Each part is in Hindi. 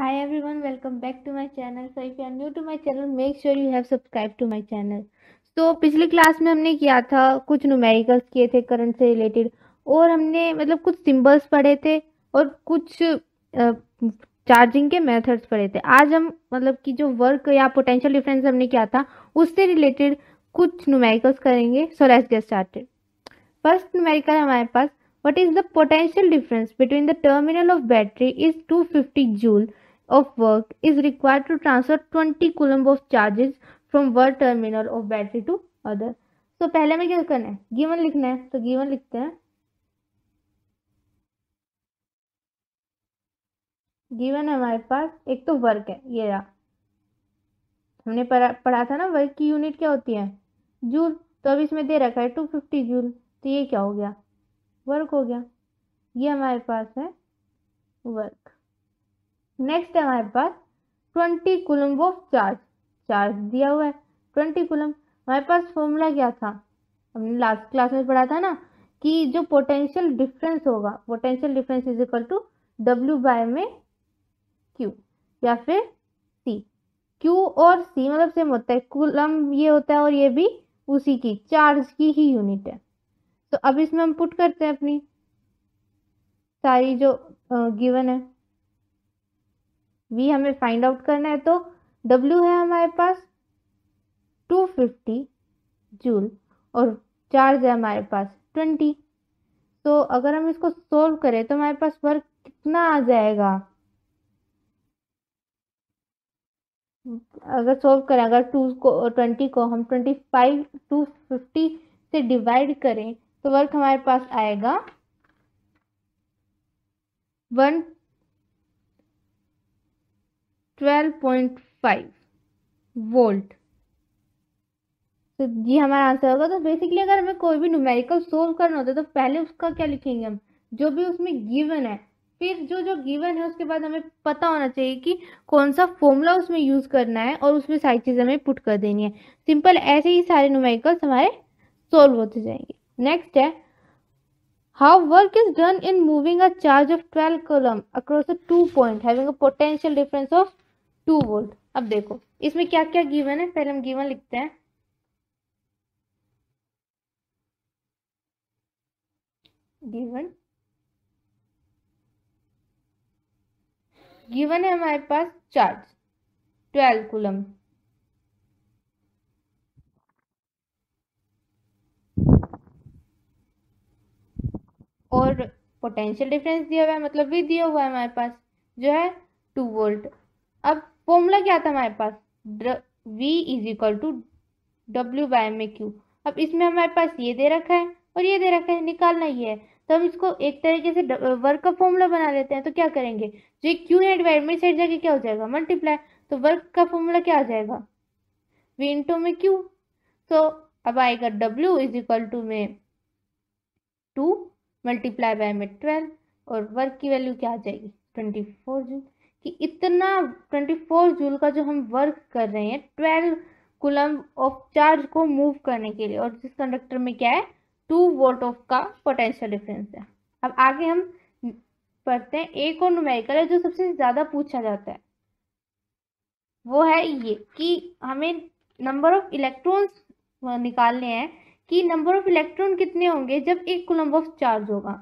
Hi everyone welcome back to my channel so if you are new to my channel make sure you have subscribe to my channel तो so, पिछली क्लास में हमने किया था कुछ न्यूमेरिकल्स किए थे करंट से रिलेटेड और हमने मतलब कुछ सिंबल्स पढ़े थे और कुछ चार्जिंग के मेथड्स पढ़े थे आज हम मतलब कि जो वर्क या पोटेंशियल डिफरेंस हमने किया था उससे रिलेटेड कुछ न्यूमेरिकल्स करेंगे so let's get started first numerical हमारे पास what is the potential difference between the terminal of battery is 250 joule of work is required to transfer 20 coulomb of charges from one terminal of battery to other. so, पहले mein क्या करना है गिवन लिखना है तो गिवन लिखते हैं गिवन है हमारे पास एक तो वर्क है ये रहा हमने पढ़ा, पढ़ा था ना वर्क की यूनिट क्या होती है जूल तो अभी इसमें दे रखा है टू फिफ्टी जूल तो ये क्या हो गया वर्क हो गया ये हमारे पास है वर्क नेक्स्ट है हमारे पास twenty coulomb of charge charge दिया हुआ है ट्वेंटी कुलम हमारे पास फॉर्मूला क्या था हमने लास्ट क्लास में पढ़ा था ना कि जो पोटेंशियल डिफरेंस होगा potential difference is equal to W by में क्यू या फिर सी क्यू और सी मतलब सेम होता है कुलम ये होता है और ये भी उसी की चार्ज की ही यूनिट है तो अब इसमें हम पुट करते हैं अपनी सारी जो गिवन है वी हमें फाइंड आउट करना है तो डब्ल्यू है हमारे पास टू फिफ्टी जूल और चार्ज है हमारे पास ट्वेंटी तो अगर हम इसको सोल्व करें तो हमारे पास वर्क कितना आ जाएगा अगर सोल्व करें अगर टू को ट्वेंटी को हम ट्वेंटी फाइव टू फिफ्टी से डिवाइड करें तो वर्क हमारे पास आएगा वन 12.5 वोल्ट तो ये हमारा आंसर होगा तो बेसिकली अगर हमें कोई भी न्यूमेरिकल सोल्व करना होता है तो पहले उसका क्या लिखेंगे हम जो भी उसमें गिवन है फिर जो जो गिवन है उसके बाद हमें पता होना चाहिए कि कौन सा फॉर्मूला उसमें यूज करना है और उसमें सारी चीज़ हमें पुट कर देनी है सिंपल ऐसे ही सारे न्यूमेरिकल्स हमारे सोल्व होते जाएंगे नेक्स्ट है how work is done in moving a charge of twelve coulomb across a two point having a potential difference of two volt अब देखो इसमें क्या क्या गिवन है पहले हम गिवन लिखते हैं गिवन गिवन है हमारे पास चार्ज ट्वेल्व कुलम और पोटेंशियल डिफरेंस दिया हुआ है मतलब भी दिया हुआ है हमारे पास जो है टू वोल्ट अब फॉर्मूला क्या था हमारे पास V is equal to W by में क्यू अब इसमें हमारे पास ये दे रखा है और ये दे रखा है निकालना ही है तो हम इसको एक तरीके से वर्क का फॉर्मूला बना लेते हैं तो क्या करेंगे जो ये क्यू है डिवाइड में साइड जाके क्या हो जाएगा मल्टीप्लाई तो वर्क का फॉर्मूला क्या आ जाएगा वी इंटू में क्यू तो अब आएगा डब्ल्यू इज इक्वल टू में टू मल्टीप्लाई बाय में ट्वेल्व और वर्क की वैल्यू क्या आ जाएगी ट्वेंटी फोर जी कि इतना 24 जूल का जो हम वर्क कर रहे हैं 12 कुलम ऑफ चार्ज को मूव करने के लिए और जिस कंडक्टर में क्या है टू वोल्ट ऑफ का पोटेंशियल डिफरेंस है अब आगे हम पढ़ते हैं एक और नुमेरिकल है जो सबसे ज़्यादा पूछा जाता है वो है ये कि हमें नंबर ऑफ इलेक्ट्रॉन्स निकालने हैं कि नंबर ऑफ इलेक्ट्रॉन कितने होंगे जब एक कुलम्ब ऑफ चार्ज होगा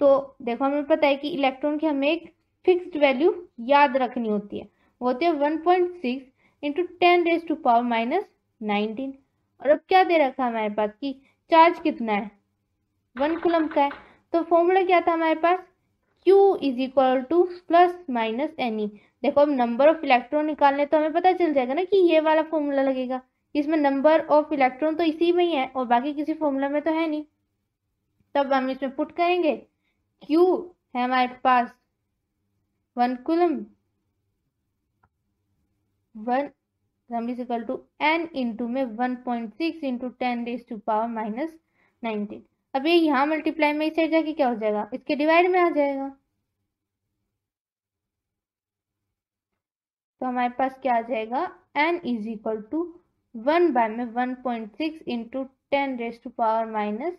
तो देखो हमें पता है कि इलेक्ट्रॉन की हमें एक फिक्स्ड वैल्यू याद रखनी होती है वो होती है one point six into ten raise to power minus nineteen और अब क्या दे रखा है हमारे पास कि चार्ज कितना है वन कुलम का है तो फॉर्मूला क्या था हमारे पास Q is equal to plus minus N देखो अब नंबर ऑफ इलेक्ट्रॉन निकालने तो हमें पता चल जाएगा ना कि ये वाला फॉर्मूला लगेगा इसमें नंबर ऑफ इलेक्ट्रॉन तो इसी में ही है और बाकी किसी फॉर्मूला में तो है नहीं तब हम इसमें पुट करेंगे Q है हमारे पास one coulomb one sum is equal to N into में one point six into ten raise to power minus nineteen अब ये यहाँ मल्टीप्लाई में इस साइड जाके क्या हो जाएगा इसके डिवाइड में आ जाएगा तो हमारे पास क्या आ जाएगा N is equal to one by में one point six into ten raise to power minus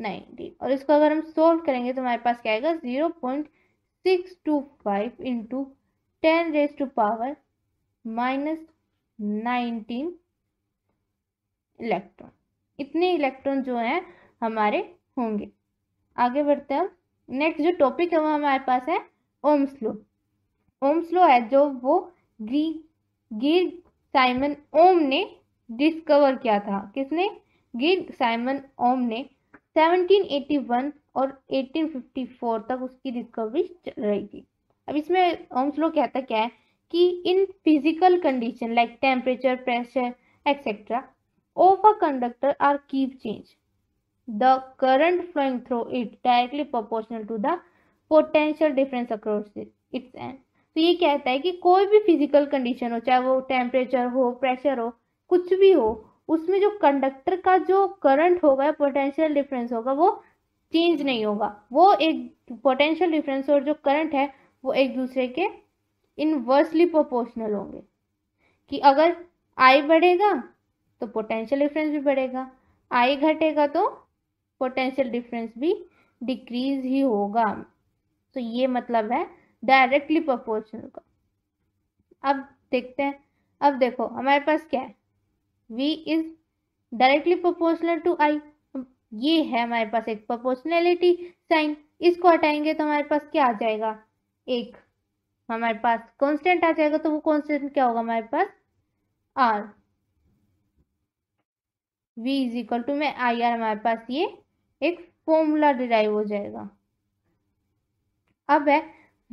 nineteen और इसको अगर हम सोल्व करेंगे तो हमारे पास क्या आएगा zero point six two five into ten raise to power minus nineteen electron इतने इलेक्ट्रॉन जो हैं हमारे होंगे आगे बढ़ते हैं नेक्स्ट जो टॉपिक है वो हमारे पास है ओम्स लो ओम्स लो है जो वो ग्री गिर साइमन ओम ने डिस्कवर किया था किसने गिर साइमन ओम ने 1781 और 1854 तक उसकी डिस्कवरी चल रही थी अब इसमें ओम्स लॉ कहता क्या है कि in physical condition like temperature pressure etcetera of a conductor are keep change the current flowing through it directly proportional to the potential difference across its end तो ये कहता है कि कोई भी फिजिकल कंडीशन हो चाहे वो टेम्परेचर हो प्रेशर हो कुछ भी हो उसमें जो कंडक्टर का जो करंट होगा पोटेंशियल डिफरेंस होगा वो चेंज नहीं होगा वो एक पोटेंशियल डिफरेंस और जो करंट है वो एक दूसरे के इनवर्सली प्रोपोर्शनल होंगे कि अगर आई बढ़ेगा तो पोटेंशियल डिफरेंस भी बढ़ेगा आई घटेगा तो पोटेंशियल डिफरेंस भी डिक्रीज ही होगा तो ये मतलब है डायरेक्टली प्रोपोर्शनल का अब देखते हैं अब देखो हमारे पास क्या है V is directly proportional to I ये है हमारे पास एक प्रोपोर्शनैलिटी साइन इसको हटाएंगे तो हमारे पास क्या आ जाएगा एक हमारे पास कांस्टेंट आ जाएगा तो वो कांस्टेंट क्या होगा हमारे पास R v is equal to में आई आर हमारे पास ये एक फॉर्मूला डिराइव हो जाएगा अब है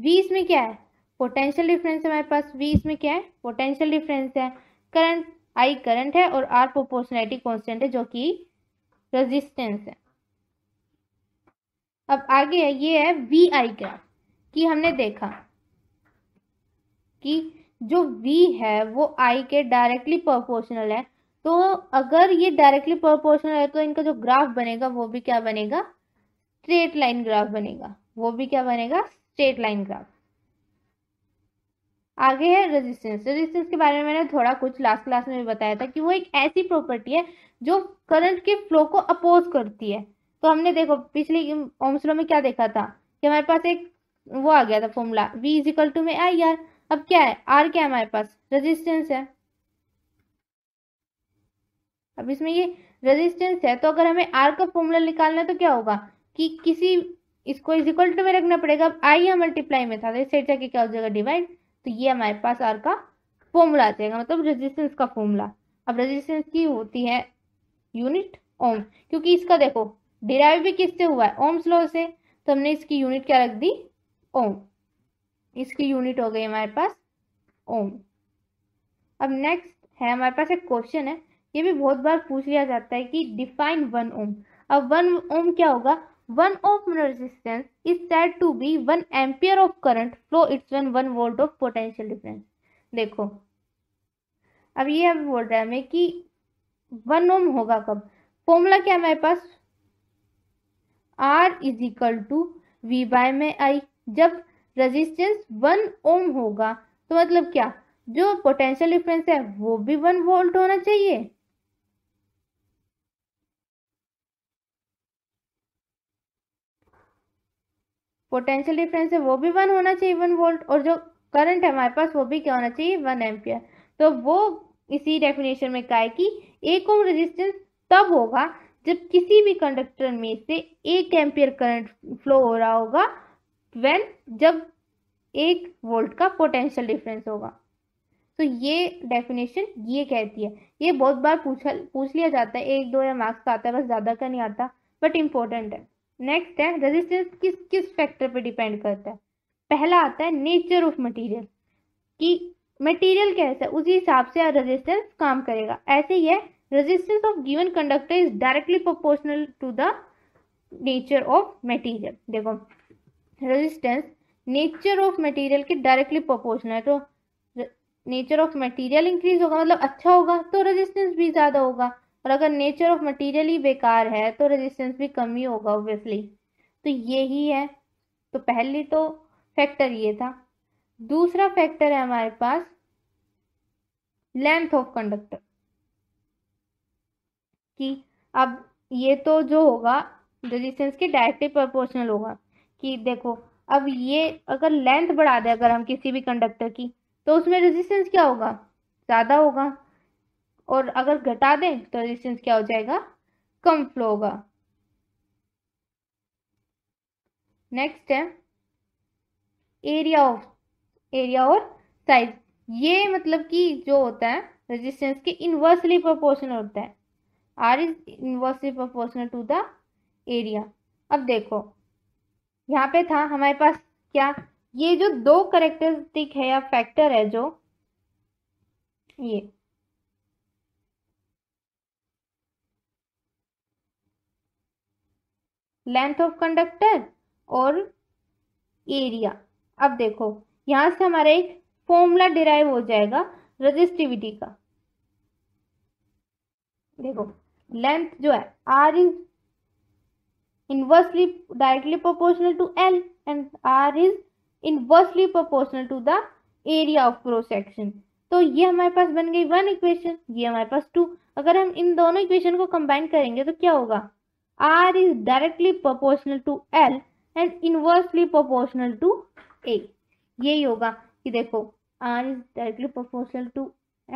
v इसमें क्या है पोटेंशियल डिफरेंस हमारे पास v इसमें क्या है पोटेंशियल डिफरेंस है करंट आई करंट है और आर प्रोपोर्शनैलिटी कॉन्स्टेंट है जो कि रेजिस्टेंस है अब आगे है ये है वी आई ग्राफ कि हमने देखा कि जो वी है वो आई के डायरेक्टली प्रोपोर्शनल है तो अगर ये डायरेक्टली प्रोपोर्शनल है तो इनका जो ग्राफ बनेगा वो भी क्या बनेगा स्ट्रेट लाइन ग्राफ बनेगा वो भी क्या बनेगा स्ट्रेट लाइन ग्राफ आगे है रेजिस्टेंस रेजिस्टेंस के बारे में मैंने थोड़ा कुछ लास्ट क्लास में भी बताया था कि वो एक ऐसी प्रॉपर्टी है जो करंट के फ्लो को अपोज करती है तो हमने देखो पिछले ओमसलो में क्या देखा था कि हमारे पास एक वो आ गया था formula V is equal to में आई आर अब क्या है आर क्या है हमारे पास रेजिस्टेंस है अब इसमें ये रेजिस्टेंस है तो अगर हमें आर का फॉर्मूला निकालना है तो क्या होगा कि किसी इसको इज इक्वल टू में रखना पड़ेगा अब आई यहाँ मल्टीप्लाई में था तो इससे जाके क्या हो जाएगा डिवाइड तो ये हमारे पास आर का फॉर्मूला आ जाएगा मतलब रेजिस्टेंस का फॉर्मूला अब रेजिस्टेंस की होती है यूनिट ओम क्योंकि इसका देखो डिराइव भी किससे हुआ है ओम्स लॉ से तो हमने इसकी यूनिट क्या रख दी ओम इसकी यूनिट हो गई हमारे पास ओम अब नेक्स्ट है हमारे पास एक क्वेश्चन है ये भी बहुत बार पूछ लिया जाता है कि डिफाइन वन ओम अब वन ओम क्या होगा one ohm resistance is said to be one ampere of current flow it's one one volt of potential difference देखो अब ये अभी बोल रहा है हमें कि वन ओम होगा कब फॉर्मूला क्या हमारे पास R is equal to V by में आई जब रेजिस्टेंस वन ओम होगा तो मतलब क्या जो पोटेंशियल डिफरेंस है वो भी वन वोल्ट होना चाहिए पोटेंशियल डिफरेंस है वो भी वन होना चाहिए वन वोल्ट और जो करंट है हमारे पास वो भी क्या होना चाहिए वन एम्पियर तो वो इसी डेफिनेशन में कहा है कि एक ओम रेजिस्टेंस तब होगा जब किसी भी कंडक्टर में से एक एम्पियर करंट फ्लो हो रहा होगा वेन जब एक वोल्ट का पोटेंशियल डिफरेंस होगा तो ये डेफिनेशन ये कहती है ये बहुत बार पूछा पूछ लिया जाता है एक दो या मार्क्स का तो आता है बस ज़्यादा का नहीं आता बट इम्पोर्टेंट है नेक्स्ट है रेजिस्टेंस किस किस फैक्टर पे डिपेंड करता है पहला आता है नेचर ऑफ मटेरियल कि मटेरियल कैसा है उसी हिसाब से रेजिस्टेंस काम करेगा ऐसे ही है resistance of given conductor is directly proportional to the nature of material देखो रेजिस्टेंस नेचर ऑफ मटेरियल के डायरेक्टली प्रोपोर्शनल है तो नेचर ऑफ मटेरियल इंक्रीज होगा मतलब अच्छा होगा तो रेजिस्टेंस भी ज़्यादा होगा और अगर नेचर ऑफ मटीरियल ही बेकार है तो रेजिस्टेंस भी कम ही होगा ऑब्वियसली तो ये ही है तो पहले तो फैक्टर ये था दूसरा फैक्टर है हमारे पास लेंथ ऑफ कंडक्टर कि अब ये तो जो होगा रेजिस्टेंस के डायरेक्टली प्रोपोर्शनल होगा कि देखो अब ये अगर लेंथ बढ़ा दे अगर हम किसी भी कंडक्टर की तो उसमें रेजिस्टेंस क्या होगा ज़्यादा होगा और अगर घटा दें तो रेजिस्टेंस क्या हो जाएगा कम फ्लो होगा नेक्स्ट है एरिया ऑफ एरिया और साइज ये मतलब कि जो होता है रेजिस्टेंस के इनवर्सली प्रोपोर्शनल होता है R is inversely proportional to the area अब देखो यहाँ पे था हमारे पास क्या ये जो दो करेक्टरिस्टिक है या फैक्टर है जो ये लेंथ ऑफ कंडक्टर और एरिया अब देखो यहां से हमारा एक फॉर्मूला डिराइव हो जाएगा रजिस्टिविटी का देखो लेंथ जो है R is inversely directly proportional to L and R is inversely proportional to the area of cross section तो ये हमारे पास बन गई वन इक्वेशन ये हमारे पास टू अगर हम इन दोनों इक्वेशन को कंबाइन करेंगे तो क्या होगा R is directly proportional to L and inversely proportional to A. यही होगा कि देखो R is directly proportional to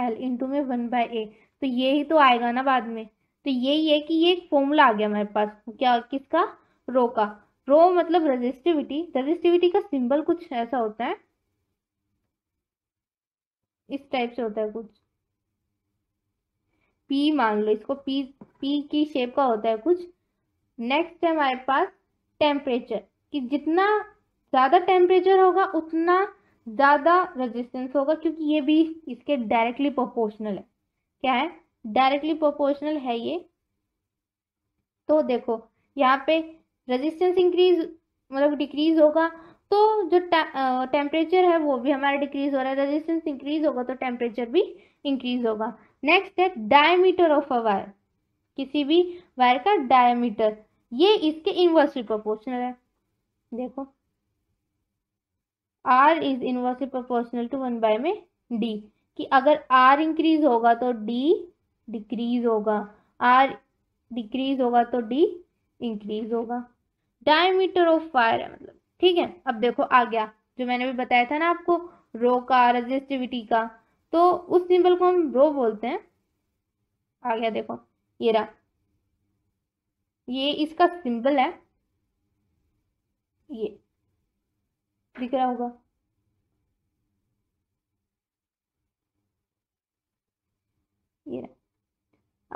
L into में वन बाय ए तो यही तो आएगा ना बाद में तो यही है कि ये एक फॉर्मूला आ गया हमारे पास क्या किसका रो का रो मतलब रजिस्टिविटी रजिस्टिविटी का सिंबल कुछ ऐसा होता है इस टाइप से होता है कुछ पी मान लो इसको पी पी की शेप का होता है कुछ नेक्स्ट है हमारे पास टेम्परेचर कि जितना ज़्यादा टेम्परेचर होगा उतना ज़्यादा रेजिस्टेंस होगा क्योंकि ये भी इसके डायरेक्टली प्रोपोर्शनल है क्या है डायरेक्टली प्रोपोर्शनल है ये तो देखो यहाँ पे रेजिस्टेंस इंक्रीज मतलब डिक्रीज होगा तो जो टेम्परेचर है वो भी हमारा डिक्रीज हो रहा है रेजिस्टेंस इंक्रीज होगा तो टेम्परेचर भी इंक्रीज होगा नेक्स्ट है डायमीटर ऑफ अ वायर किसी भी वायर का डायमीटर ये इसके इनवर्सली प्रोपोर्शनल है देखो R is inversely proportional to one by में डी कि अगर आर इंक्रीज होगा तो डी डिक्रीज होगा आर डिक्रीज होगा तो डी इंक्रीज होगा डायमीटर ऑफ फायर है मतलब ठीक है अब देखो आ गया जो मैंने भी बताया था ना आपको रो का रेजिस्टिविटी का तो उस सिंबल को हम रो बोलते हैं आ गया देखो ये रहा ये इसका सिंबल है ये दिख रहा होगा ये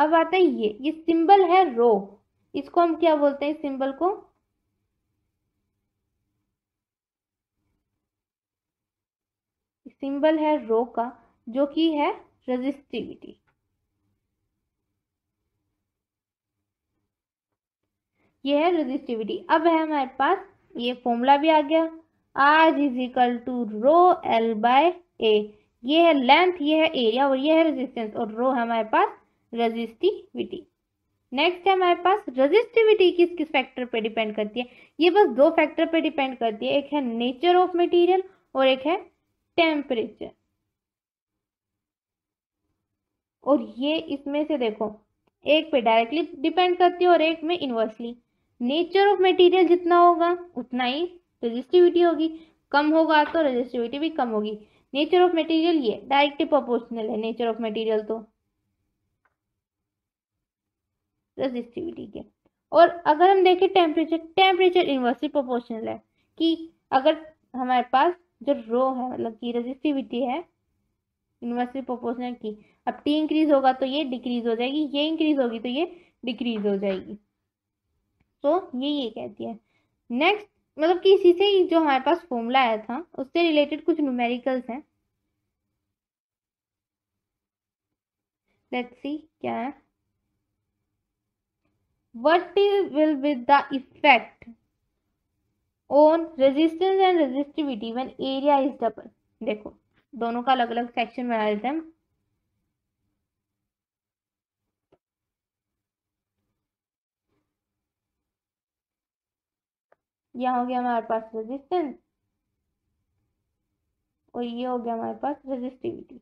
अब आता है ये ये सिंबल है रो इसको हम क्या बोलते हैं सिंबल को सिंबल है रो का जो कि है रेजिस्टिविटी ये है रजिस्टिविटी अब है हमारे पास ये फॉर्मूला भी आ गया आज is equal to rho L by A ये है लेंथ ये है एरिया और ये है रेजिस्टेंस और रो है हमारे पास रेजिस्टिविटी नेक्स्ट है हमारे पास रजिस्टिविटी किस किस फैक्टर पे डिपेंड करती है ये बस दो फैक्टर पे डिपेंड करती है एक है नेचर ऑफ मटेरियल और एक है टेम्परेचर और ये इसमें से देखो एक पे डायरेक्टली डिपेंड करती है और एक में इन्वर्सली नेचर ऑफ मटेरियल जितना होगा उतना ही रजिस्टिविटी होगी कम होगा तो रजिस्टिविटी भी कम होगी नेचर ऑफ मटेरियल ये डायरेक्टली प्रोपोर्शनल है नेचर ऑफ मटेरियल तो रजिस्टिविटी के और अगर हम देखें टेम्परेचर टेम्परेचर इनवर्सली प्रोपोर्शनल है कि अगर हमारे पास जो रो है मतलब की रजिस्टिविटी है इनवर्सली प्रोपोर्शनल की अब टी इंक्रीज होगा तो ये डिक्रीज हो जाएगी ये इंक्रीज होगी तो ये डिक्रीज हो जाएगी तो ये ये कह दिया नेक्स्ट मतलब कि इसी से जो हमारे पास फॉर्मूला आया था उससे रिलेटेड कुछ न्यूमेरिकल्स हैं लेट्स सी क्या है what will be the effect on resistance and resistivity when area is double देखो दोनों का अलग अलग सेक्शन बना लेते हैं यह हो गया हमारे पास रेजिस्टेंस और ये हो गया हमारे पास रेजिस्टिविटी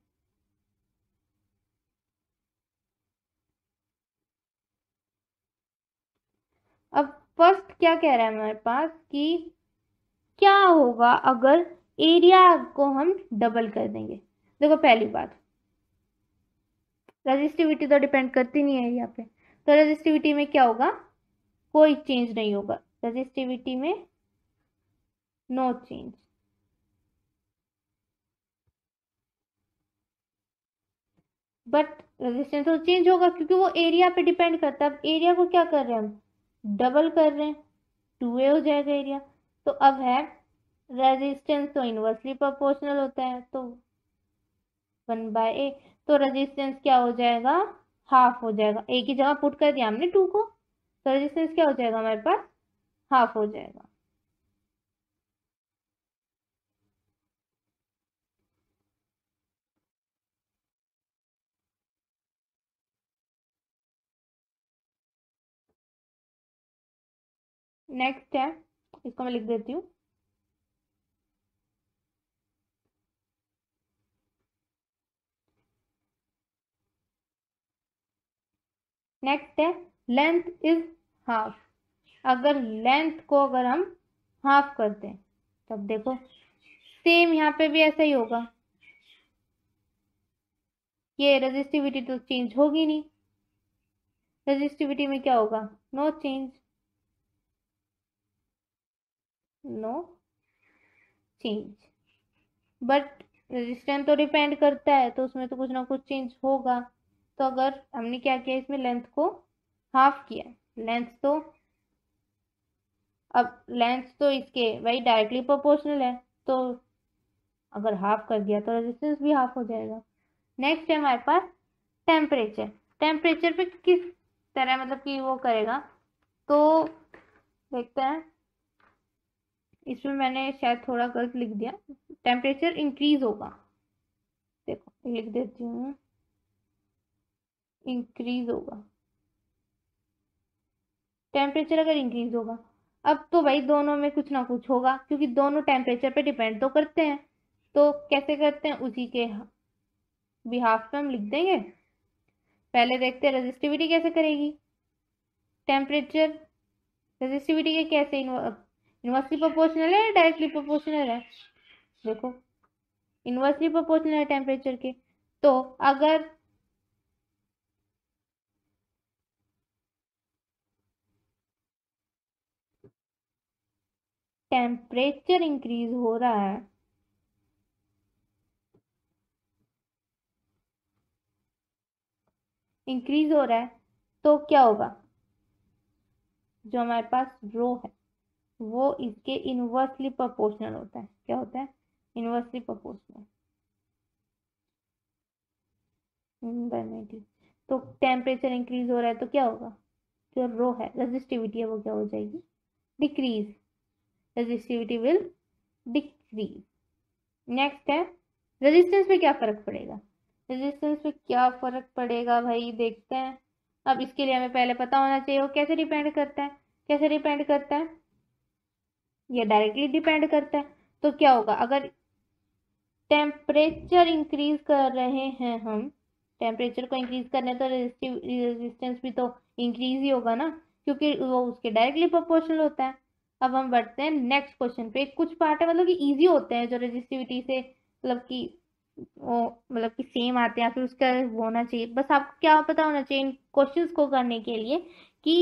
अब फर्स्ट क्या कह रहा है हमारे पास कि क्या होगा अगर एरिया को हम डबल कर देंगे देखो पहली बात रजिस्टिविटी तो डिपेंड करती नहीं है यहाँ पे तो रजिस्टिविटी में क्या होगा कोई चेंज नहीं होगा रजिस्टिविटी में नो चेंज बट रेजिस्टेंस तो चेंज होगा क्योंकि वो एरिया पे डिपेंड करता है अब एरिया को क्या कर रहे हैं हम डबल कर रहे हैं टू ए हो जाएगा एरिया तो अब है रेजिस्टेंस तो इनवर्सली प्रोपोर्शनल होता है तो वन बाय ए तो रेजिस्टेंस क्या हो जाएगा हाफ हो जाएगा ए की जगह पुट कर दिया हमने टू को तो रेजिस्टेंस क्या हो जाएगा हमारे पास हाफ हो जाएगा नेक्स्ट है इसको मैं लिख देती हूँ नेक्स्ट है लेंथ इज हाफ अगर लेंथ को अगर हम हाफ कर दें तब देखो सेम यहाँ पे भी ऐसा ही होगा ये रजिस्टिविटी तो चेंज होगी नहीं रेजिस्टिविटी में क्या होगा no change no change but resistance तो डिपेंड करता है तो उसमें तो कुछ ना कुछ चेंज होगा तो अगर हमने क्या किया इसमें लेंथ को हाफ किया लेंथ तो अब लेंथ तो इसके वही डायरेक्टली प्रोपोर्शनल है तो अगर हाफ कर दिया तो रेजिस्टेंस भी हाफ हो जाएगा नेक्स्ट है हमारे पास टेम्परेचर टेम्परेचर पे किस तरह मतलब कि वो करेगा तो देखते हैं इसमें मैंने शायद थोड़ा गलत लिख दिया टेम्परेचर इंक्रीज होगा देखो लिख देती हूँ इंक्रीज होगा टेम्परेचर अगर इंक्रीज होगा अब तो भाई दोनों में कुछ ना कुछ होगा क्योंकि दोनों टेम्परेचर पे डिपेंड तो करते हैं तो कैसे करते हैं उसी के बिहाफ पे हम लिख देंगे पहले देखते हैं रजिस्टिविटी कैसे करेगी टेम्परेचर रजिस्टिविटी के कैसे इन्वर्सली प्रोपोर्शनल है या डायरेक्टली प्रोपोर्शनल है देखो इन्वर्सली प्रोपोर्शनल है टेम्परेचर के तो अगर टेम्परेचर इंक्रीज हो रहा है इंक्रीज हो रहा है तो क्या होगा जो हमारे पास रो है वो इसके इन्वर्सली प्रोपोर्शनल होता है क्या होता है इनवर्सली प्रोपोर्शनल तो टेम्परेचर इंक्रीज हो रहा है तो क्या होगा जो रो है रेजिस्टिविटी है वो क्या हो जाएगी decrease resistivity will decrease next है रेजिस्टेंस पे क्या फ़र्क पड़ेगा रेजिस्टेंस पे क्या फ़र्क पड़ेगा भाई देखते हैं अब इसके लिए हमें पहले पता होना चाहिए वो कैसे डिपेंड करता है कैसे डिपेंड करता है यह डायरेक्टली डिपेंड करता है तो क्या होगा अगर टेम्परेचर इंक्रीज कर रहे हैं हम टेम्परेचर को इंक्रीज करने तो रेजिस्टिव रेजिस्टेंस भी तो इंक्रीज ही होगा ना क्योंकि वो उसके डायरेक्टली प्रोपोर्शनल होता है अब हम बढ़ते हैं नेक्स्ट क्वेश्चन पे कुछ पार्ट है मतलब कि इजी होते हैं जो रजिस्टिविटी से मतलब कि वो मतलब कि सेम आते हैं फिर उसका वो होना चाहिए बस आपको क्या पता होना चाहिए इन क्वेश्चन को करने के लिए कि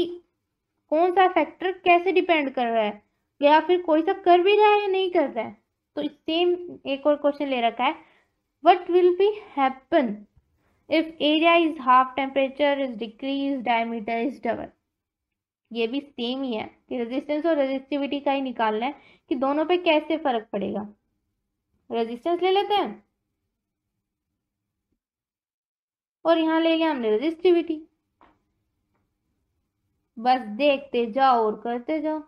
कौन सा फैक्टर कैसे डिपेंड कर रहा है या फिर कोई सा कर भी रहा है या नहीं कर रहा है तो सेम एक और क्वेश्चन ले रखा है what will be happen if area is half temperature is decrease diameter is double ये भी सेम ही है कि रेजिस्टेंस और रेजिस्टिविटी का ही निकालना है कि दोनों पे कैसे फर्क पड़ेगा रेजिस्टेंस ले लेते हैं और यहां ले लिया हमने रेजिस्टिविटी बस देखते जाओ और करते जाओ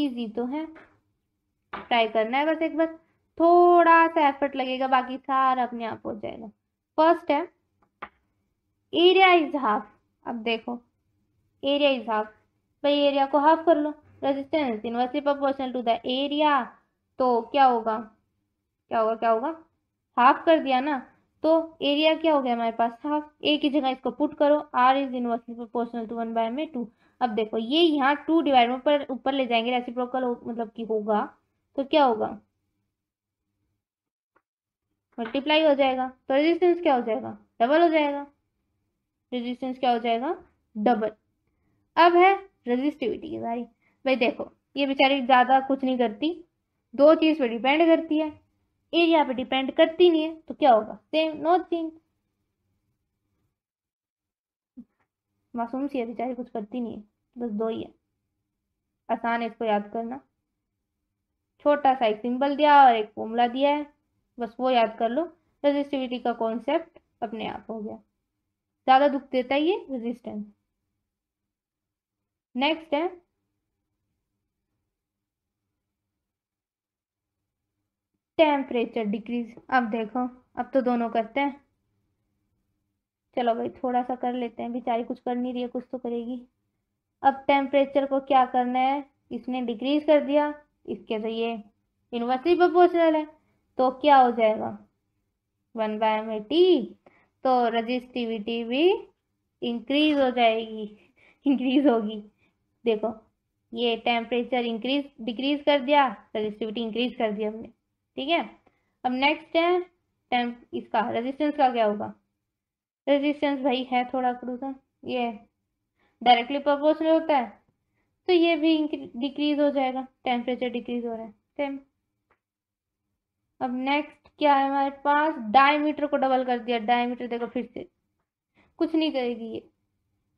इजी तो है ट्राई करना है बस एक बार थोड़ा सा एफर्ट लगेगा बाकी सारा अपने आप हो जाएगा फर्स्ट है एरिया इज हाफ अब देखो एरिया इज हाफ भाई एरिया को हाफ कर लो resistance inversely proportional to the area तो क्या होगा क्या होगा क्या होगा हाफ कर दिया ना तो एरिया क्या हो गया हमारे पास हाफ ए की जगह इसको पुट करो R is inversely proportional to one by में टू अब देखो ये यहाँ टू डिवाइड में ऊपर ले जाएंगे रेसिप्रोकल मतलब कि होगा तो क्या होगा मल्टीप्लाई हो जाएगा तो रेजिस्टेंस क्या हो जाएगा डबल हो जाएगा रेजिस्टेंस क्या हो जाएगा डबल अब है रजिस्टिविटी की सारी भाई देखो ये बेचारी ज़्यादा कुछ नहीं करती दो चीज़ पे डिपेंड करती है एरिया पे डिपेंड करती नहीं है तो क्या होगा सेम नो थिंग मासूम सी है बेचारी कुछ करती नहीं है बस दो ही है आसान है इसको याद करना छोटा सा एक सिंबल दिया और एक फॉर्मूला दिया है बस वो याद कर लो रजिस्टिविटी का कॉन्सेप्ट अपने आप हो गया ज़्यादा दुख देता है ये रेजिस्टेंस नेक्स्ट है टेम्परेचर डिक्रीज अब देखो अब तो दोनों करते हैं चलो भाई थोड़ा सा कर लेते हैं बेचारी कुछ कर नहीं रही है कुछ तो करेगी अब टेम्परेचर को क्या करना है इसने डिक्रीज कर दिया इसके तो ये यूनिवर्सिटी प्रोपोर्शनल है तो क्या हो जाएगा वन बाय में टी तो रजिस्टिविटी भी इंक्रीज हो जाएगी इंक्रीज होगी देखो ये टेम्परेचर इंक्रीज डिक्रीज कर दिया रेजिस्टिविटी इंक्रीज कर दिया हमने ठीक है अब नेक्स्ट है टेम्प इसका रेजिस्टेंस का क्या होगा रेजिस्टेंस भाई है थोड़ा क्रूसा ये डायरेक्टली प्रोपोर्शनल होता है तो ये भी डिक्रीज हो जाएगा टेम्परेचर डिक्रीज हो रहा है सेम अब नेक्स्ट क्या है हमारे पास डायमीटर को डबल कर दिया डायमीटर देखो फिर से कुछ नहीं करेगी ये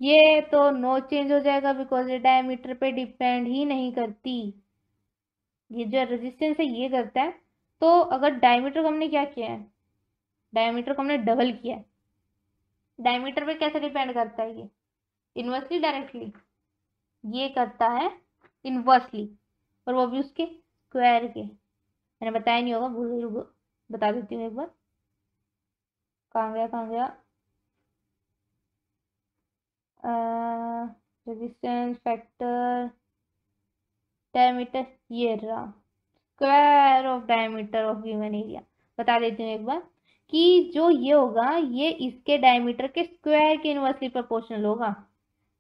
ये तो नो चेंज हो जाएगा बिकॉज ये डायमीटर पे डिपेंड ही नहीं करती ये जो रेजिस्टेंस है ये करता है तो अगर डायमीटर को हमने क्या किया है डायमीटर को हमने डबल किया है डायमीटर पे कैसे डिपेंड करता है ये इनवर्सली डायरेक्टली ये करता है इनवर्सली और वो भी उसके स्क्वायर के मैंने बताया नहीं होगा भूल बता देती हूँ एक बार कहाँ गया कहाँ गया रेजिस्टेंस फैक्टर डायमीटर ये रहा square of diameter of given area बता देती हूँ एक बार कि जो ये होगा ये इसके डायमीटर के स्क्वायर के इनवर्सली प्रोपोर्शनल होगा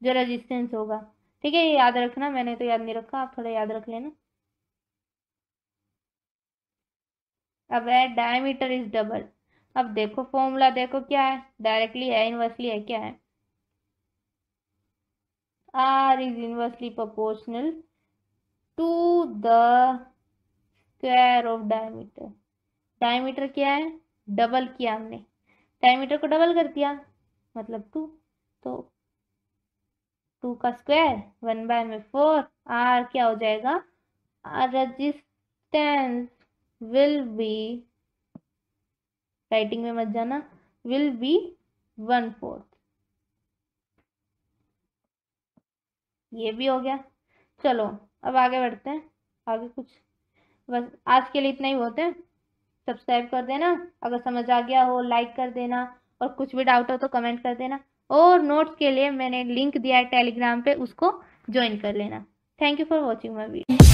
जो रेजिस्टेंस होगा ठीक है ये याद रखना मैंने तो याद नहीं रखा आप थोड़ा याद रख लेना अब है डायमीटर इज डबल अब देखो फॉर्मूला देखो क्या है डायरेक्टली है इनवर्सली है क्या है R is inversely proportional to the square of diameter diameter क्या है डबल किया हमने डायमीटर को डबल कर दिया मतलब टू तो टू का स्क्वायर वन बाय में फोर आर क्या हो जाएगा R resistance will be writing में मत जाना विल बी वन फोर ये भी हो गया चलो अब आगे बढ़ते हैं आगे कुछ बस आज के लिए इतना ही होते हैं सब्सक्राइब कर देना अगर समझ आ गया हो लाइक कर देना और कुछ भी डाउट हो तो कमेंट कर देना और नोट्स के लिए मैंने लिंक दिया है टेलीग्राम पे उसको ज्वाइन कर लेना thank you for watching my video